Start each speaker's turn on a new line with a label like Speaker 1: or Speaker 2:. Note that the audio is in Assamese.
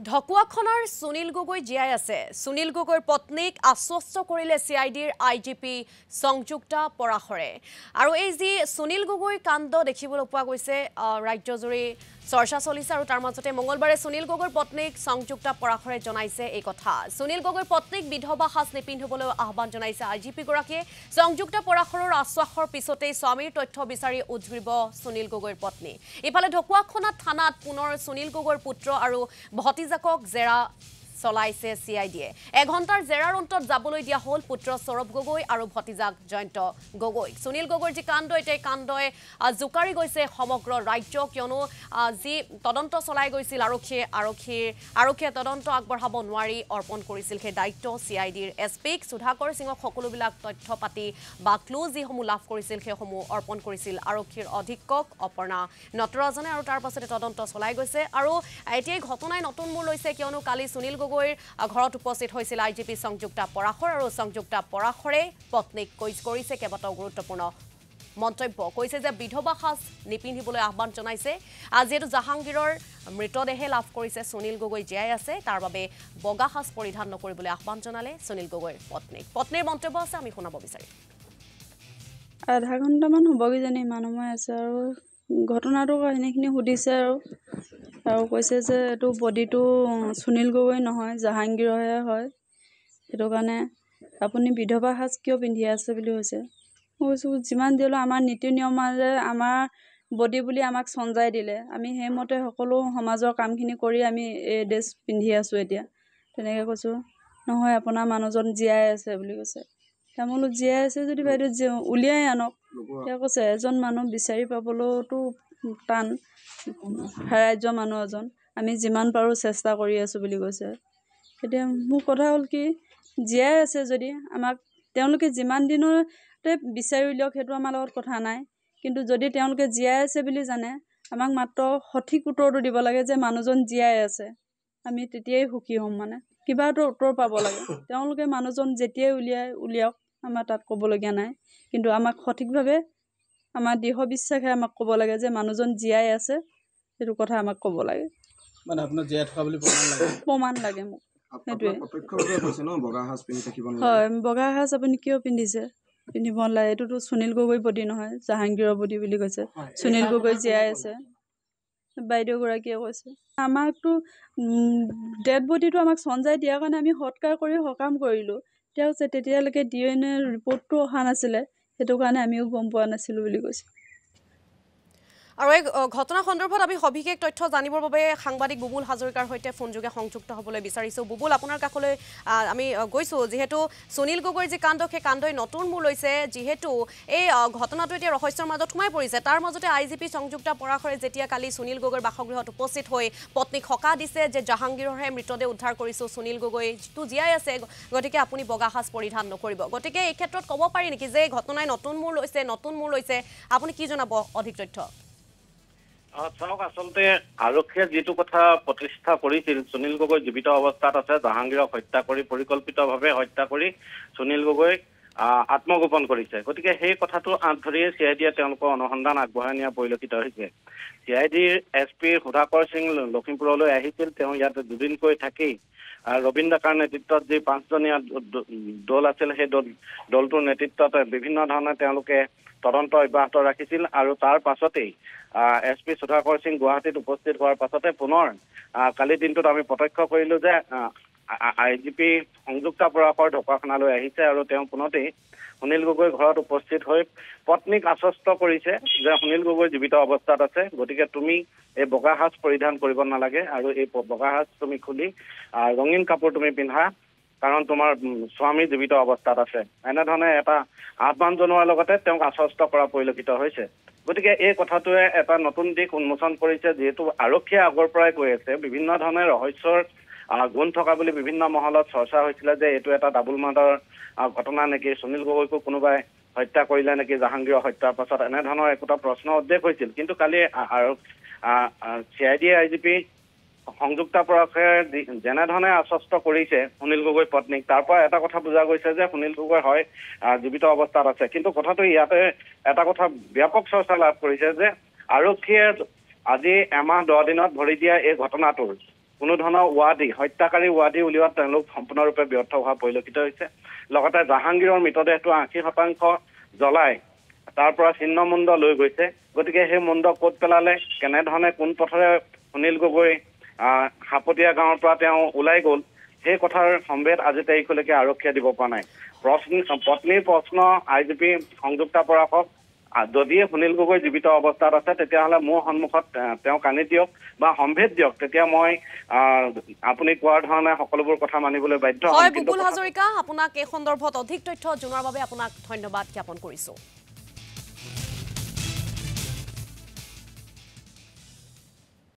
Speaker 1: ঢকুৱাখনৰ সুনীল গগৈ জীয়াই আছে সুনীল গগৈৰ পত্নীক আশ্বস্ত কৰিলে চি আই ডিৰ আই জি পি সংযুক্তা পৰাশৰে আৰু এই যি সুনীল গগৈ কাণ্ড দেখিবলৈ পোৱা গৈছে ৰাজ্যজুৰি চৰ্চা চলিছে আৰু তাৰ মাজতে মঙলবাৰে সুনীল গগৈৰ পত্নীক সংযুক্তা পৰাশৰে জনাইছে এই কথা সুনীল গগৈৰ পত্নীক বিধৱা সাজ নিপিন্ধিবলৈ আহ্বান জনাইছে জানাইছে আইজিপি গৰাকীয়ে সংযুক্তা পৰাশৰেৰ আশ্বাসৰ পিছতেই স্বামীৰ তথ্য বিচাৰি উজ্জীব সুনীল গগৈৰ পত্নী ইফালে ঢকুয়াখনা থানাত পুনৰ সুনীল গগৈৰ পুত্ৰ আৰু ভতি আতিজাকক জেৰা চলাইছে চি আই ডিয়ে এঘণ্টাৰ জেৰাৰ অন্তত যাবলৈ দিয়া হ'ল পুত্ৰ সৌৰভ গগৈ আৰু ভতিজাক জয়ন্ত গগৈক সুনীল গগৈৰ যি কাণ্ড এতিয়া এই কাণ্ডই জোকাৰি গৈছে সমগ্ৰ ৰাজ্য কিয়নো যি তদন্ত চলাই গৈছিল আৰক্ষীয়ে আৰক্ষীৰ আৰক্ষীয়ে তদন্ত আগবঢ়াব নোৱাৰি অৰ্পণ কৰিছিল সেই দায়িত্ব চি আই ডিৰ এছ পিক সুধাকৰ সিঙক সকলোবিলাক তথ্য পাতি বা ক্লু যিসমূহ লাভ কৰিছিল সেইসমূহ অৰ্পণ কৰিছিল আৰক্ষীৰ অধীক্ষক অপৰ্ণা নটৰাজনে আৰু তাৰ পাছতে তদন্ত চলাই গৈছে আৰু এতিয়া এই ঘটনাই নতুন মূৰ লৈছে কিয়নো কালি সুনীল গগৈৰ ঘৰত উপস্থিত হৈছিল I G P Sanjukta Parashar আৰু সংযুক্তা পৰাশৰে পত্নীক কৈ কৰিছে কেইবাটাও গুৰুত্বপূৰ্ণ মন্তব্য কৈছে যে বিধৱা সাজ নিপিন্ধিবলৈ আহ্বান জনাইছে যিহেতু জাহাংগীৰৰ মৃতদেহে লাভ কৰিছে সুনীল গগৈ জীয়াই আছে তাৰ বাবে বগা সাজ পৰিধান নকৰিবলৈ আহ্বান জনালে সুনীল গগৈৰ পত্নীক পত্নীৰ মন্তব্য আছে আমি শুনাব বিচাৰিম
Speaker 2: আধা ঘণ্টামান হ'বগৈ জানি ইমান সময় আছে আৰু ঘটনাটো এনেখিনি সুধিছে আৰু আৰু কৈছে যে এইটো বডিটো সুনীল গগৈ নহয় জাহাংগীৰৰহে হয় সেইটো কাৰণে আপুনি বিধৱা সাজ কিয় পিন্ধি আছে বুলি কৈছে মই কৈছোঁ যিমান দিলেও আমাৰ নীতি নিয়ম নিয়মেৰে আমাৰ বডি বুলি আমাক চঞ্জাই দিলে আমি সেইমতে সকলো সমাজৰ কামখিনি কৰি আমি এই ড্ৰেছ পিন্ধি আছোঁ এতিয়া তেনেকৈ কৈছোঁ নহয় আপোনাৰ মানুহজন জীয়াই আছে বুলি কৈছে মই বোলো জীয়াই আছে যদি বাইদেউ উলিয়াই আনক তেওঁ কৈছে এজন মানুহ বিচাৰি পাবলৈওতো টান ৰাজ্য মানুহ এজন আমি যিমান পাৰোঁ চেষ্টা কৰি আছোঁ বুলি কৈছে এতিয়া মোৰ কথা হ'ল কি জীয়াই আছে যদি আমাক তেওঁলোকে যিমান দিনতে বিচাৰি উলিয়াওক সেইটো আমাৰ লগত কথা নাই কিন্তু যদি তেওঁলোকে জীয়াই আছে বুলি জানে আমাক মাত্ৰ সঠিক উত্তৰটো দিব লাগে যে মানুহজন জীয়াই আছে আমি তেতিয়াই সুখী হ'ম মানে কিবা এটা উত্তৰ পাব লাগে তেওঁলোকে মানুহজন যেতিয়াই উলিয়াই উলিয়াওক আমাৰ তাত ক'বলগীয়া নাই কিন্তু আমাক সঠিকভাৱে আমাৰ দৃঢ় বিশ্বাসে আমাক ক'ব লাগে যে মানুহজন জীয়াই আছে সেইটো কথা আমাক ক'ব লাগে
Speaker 3: হয় বগা
Speaker 2: সাজ আপুনি কিয় পিন্ধিছে পিন্ধিব নালাগে এইটোতো সুনীল গগৈ বডি নহয় জাহাংগীৰৰ বডি বুলি কৈছে সুনীল গগৈ জীয়াই আছে বাইদেউগৰাকীয়ে কৈছে আমাকতো ডেড বডিটো আমাক চঞ্জাই দিয়াৰ কাৰণে আমি সৎকাৰ কৰি সকাম কৰিলোঁ তেওঁ যে তেতিয়ালৈকে ডি এন এ ৰিপৰ্টটো অহা নাছিলে সেইটো কাৰণে আমিও গম পোৱা নাছিলোঁ বুলি কৈছোঁ
Speaker 1: আৰু এই ঘটনা সন্দৰ্ভত আমি সবিশেষ তথ্য জানিবৰ বাবে সাংবাদিক বুবুল হাজৰিকাৰ সৈতে ফোনযোগে সংযুক্ত হ'বলৈ বিচাৰিছোঁ বুবুল আপোনাৰ কাষলৈ আমি গৈছোঁ যিহেতু সুনীল গগৈৰ যি কাণ্ড সেই কাণ্ডই নতুন মূৰ লৈছে যিহেতু এই ঘটনাটো এতিয়া ৰহস্যৰ মাজত সোমাই পৰিছে তাৰ মাজতে আই জি পি সংযুক্তা পৰাশৰে যেতিয়া কালি সুনীল গগৈৰ বাসগৃহত উপস্থিত হৈ পত্নীক সকাহ দিছে যে জাহাংগীৰৰহে মৃতদেহ উদ্ধাৰ কৰিছোঁ সুনীল গগৈ যিটো জীয়াই আছে গতিকে আপুনি বগা সাজ পৰিধান নকৰিব গতিকে এই ক্ষেত্ৰত ক'ব পাৰি নেকি যে এই ঘটনাই নতুন মূৰ লৈছে নতুন মূৰ লৈছে আপুনি কি জনাব অধিক তথ্য
Speaker 3: চাওক আচলতে আৰক্ষীয়ে যিটো কথা প্ৰতিষ্ঠা কৰিছিল সুনীল গগৈ জীৱিত অৱস্থাত আছে জাহাংগীৰক হত্যা কৰি পৰিকল্পিতভাৱে হত্যা কৰি সুনীল গগৈক আত্মগোপন কৰিছে গতিকে সেই কথাটো আঁত ধৰিয়ে চি আই ডিয়ে তেওঁলোকৰ অনুসন্ধান আগবঢ়াই নিয়া পৰিলক্ষিত হৈছে চি আই ডিৰ এছ পি সুধাকৰ সিং লখিমপুৰলৈ আহিছিল তেওঁ ইয়াত দুদিনকৈ থাকি ৰবীন কাৰ নেতৃত্বত যি পাঁচজনীয়া দল আছিল সেই দল দলটোৰ নেতৃত্বত বিভিন্ন ধৰণে তেওঁলোকে তদন্ত অব্যাহত ৰাখিছিল আৰু তাৰ পাছতেই এছ পি সুধাকৰ সিং গুৱাহাটীত উপস্থিত হোৱাৰ পাছতে পুনৰ কালিৰ দিনটোত আমি প্ৰত্যক্ষ কৰিলো যে আই জি পি সংযুক্ত পৰাশৰ ঢকুৱাখানালৈ আহিছে আৰু তেওঁ পুনতেই সুনীল গগৈ ঘৰত উপস্থিত হৈ পত্নীক আশ্বস্ত কৰিছে যে সুনীল গগৈ জীৱিত অৱস্থাত আছে গতিকে তুমি এই বগা সাজ পৰিধান কৰিব নালাগে আৰু এই বগা সাজ তুমি খুলি ৰঙীন কাপোৰ তুমি পিন্ধা কাৰণ তোমাৰ স্বামী জীৱিত অৱস্থাত আছে এনেধৰণে এটা আহ্বান জনোৱাৰ লগতে তেওঁক আশ্বস্ত কৰা পৰিলক্ষিত হৈছে গতিকে এই কথাটোৱে এটা নতুন দিশ উন্মোচন কৰিছে যিহেতু আৰক্ষীয়ে আগৰ পৰাই কৈ আছে বিভিন্ন ধৰণে ৰহস্যৰ গুণ থকা বুলি বিভিন্ন মহলত চৰ্চা হৈছিলে যে এইটো এটা ডাবুল মাৰ্ডাৰ ঘটনা নেকি সুনীল গগৈকো কোনোবাই হত্যা কৰিলে নেকি জাহাংগীৰ হত্যাৰ পাছত এনেধৰণৰ একোটা প্ৰশ্ন উদ্বেগ হৈছিল কিন্তু কালি C I D I G P সংযুক্তপ্ৰাসে যেনেধৰণে আশ্বস্ত কৰিছে সুনীল গগৈ পত্নীক তাৰ পৰা এটা কথা বুজা গৈছে যে সুনীল গগৈ হয় জীৱিত অৱস্থাত আছে কিন্তু কথাটো ইয়াতে এটা কথা ব্যাপক চৰ্চা লাভ কৰিছে যে আৰক্ষীয়ে আজি এমাহ দহ দিনত ভৰি দিয়া এই ঘটনাটোৰ কোনো ধৰণৰ ৱাদী হত্যাকাৰী ৱাদী উলিওৱাত তেওঁলোক সম্পূৰ্ণৰূপে ব্যৰ্থ হোৱা পৰিলক্ষিত হৈছে লগতে জাহাংগীৰৰ মৃতদেহটো আশী শতাংশ জ্বলাই তাৰ পৰা চিহ্ন মুণ্ড লৈ গৈছে গতিকে সেই মুণ্ড ক'ত পেলালে কেনেধৰণে কোন পথেৰে সুনীল গগৈ সাপতীয়া গাঁৱৰ পৰা তেওঁ ওলাই গ'ল সেই কথাৰ সম্ভেদ আজি তাৰিখলৈকে আৰক্ষীয়ে দিব পৰা নাই প্ৰশ্ন পত্নীৰ প্ৰশ্ন আই জি পি সংযুক্ত পৰা হওক সুনীল গগৈ জীৱিত অৱস্থাত আছে তেতিয়াহ'লে মোৰ সন্মুখত তেওঁ কানি দিয়ক বা সম্ভেদ দিয়ক তেতিয়া মই আপুনি কোৱাৰ ধৰণে সকলোবোৰ কথা মানিবলৈ বাধ্য হয় বিপুল
Speaker 1: হাজৰিকা আপোনাক এই সন্দৰ্ভত অধিক তথ্য জনোৱাৰ বাবে আপোনাক ধন্যবাদ জ্ঞাপন কৰিছো